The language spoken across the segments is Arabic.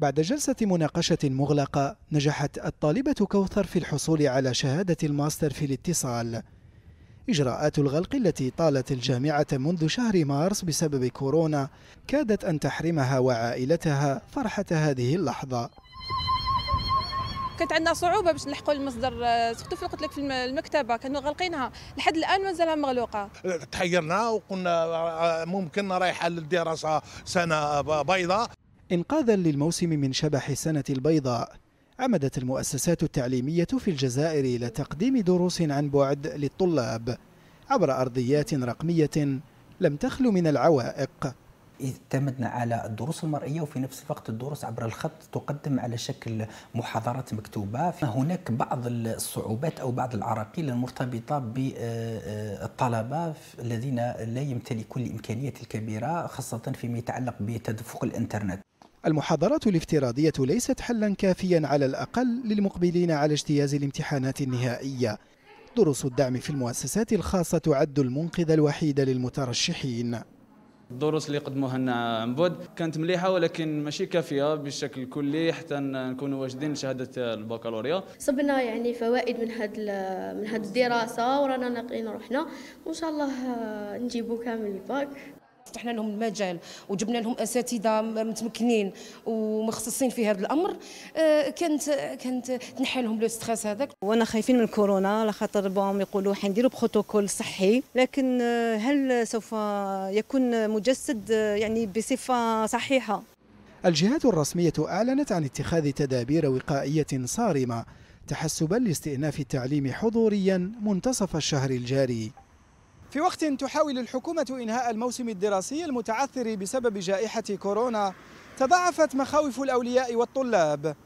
بعد جلسة مناقشة مغلقة نجحت الطالبة كوثر في الحصول على شهادة الماستر في الاتصال إجراءات الغلق التي طالت الجامعة منذ شهر مارس بسبب كورونا كادت أن تحرمها وعائلتها فرحة هذه اللحظة كانت عندنا صعوبه باش نلحقوا المصدر سقطوا في قلت لك في المكتبه كانوا غالقينها لحد الان مازالها مغلوقه تحيرنا وقلنا ممكن رايحه للدراسه سنه بيضاء إنقاذا للموسم من شبح السنة البيضاء عمدت المؤسسات التعليمية في الجزائر إلى تقديم دروس عن بعد للطلاب عبر أرضيات رقمية لم تخل من العوائق اعتمدنا على الدروس المرئية وفي نفس الوقت الدروس عبر الخط تقدم على شكل محاضرات مكتوبة هناك بعض الصعوبات أو بعض العراقيل المرتبطة بالطلبة الذين لا يمتلكون الإمكانيات الكبيرة خاصة فيما يتعلق بتدفق الإنترنت المحاضرات الافتراضية ليست حلا كافيا على الأقل للمقبلين على اجتياز الامتحانات النهائية دروس الدعم في المؤسسات الخاصة تعد المنقذ الوحيد للمترشحين الدروس اللي قدموها لنا عن بعد كانت مليحه ولكن ماشي كافيه بشكل كلي حتى نكونوا واجدين شهاده البكالوريا صبنا يعني فوائد من هاد من هاد الدراسه ورانا ناقين روحنا وان شاء الله آه، نجيبو كامل الباك فتحنا لهم المجال وجبنا لهم اساتذه متمكنين ومختصين في هذا الامر آه، كانت كانت تنحي لهم لو ستريس هذاك وانا خايفين من كورونا على خاطر بون يقولوا حنديروا بروتوكول صحي لكن آه، هل سوف يكون مجسد آه، يعني بصفه صحيحه الجهات الرسميه اعلنت عن اتخاذ تدابير وقائيه صارمه تحسبا لاستئناف التعليم حضوريا منتصف الشهر الجاري في وقت تحاول الحكومة إنهاء الموسم الدراسي المتعثر بسبب جائحة كورونا تضاعفت مخاوف الأولياء والطلاب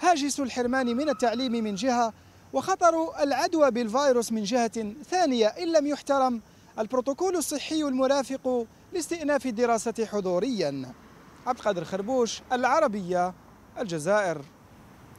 هاجس الحرمان من التعليم من جهة وخطر العدوى بالفيروس من جهة ثانية إن لم يحترم البروتوكول الصحي المرافق لاستئناف الدراسة حضوريا عبد القادر خربوش العربية الجزائر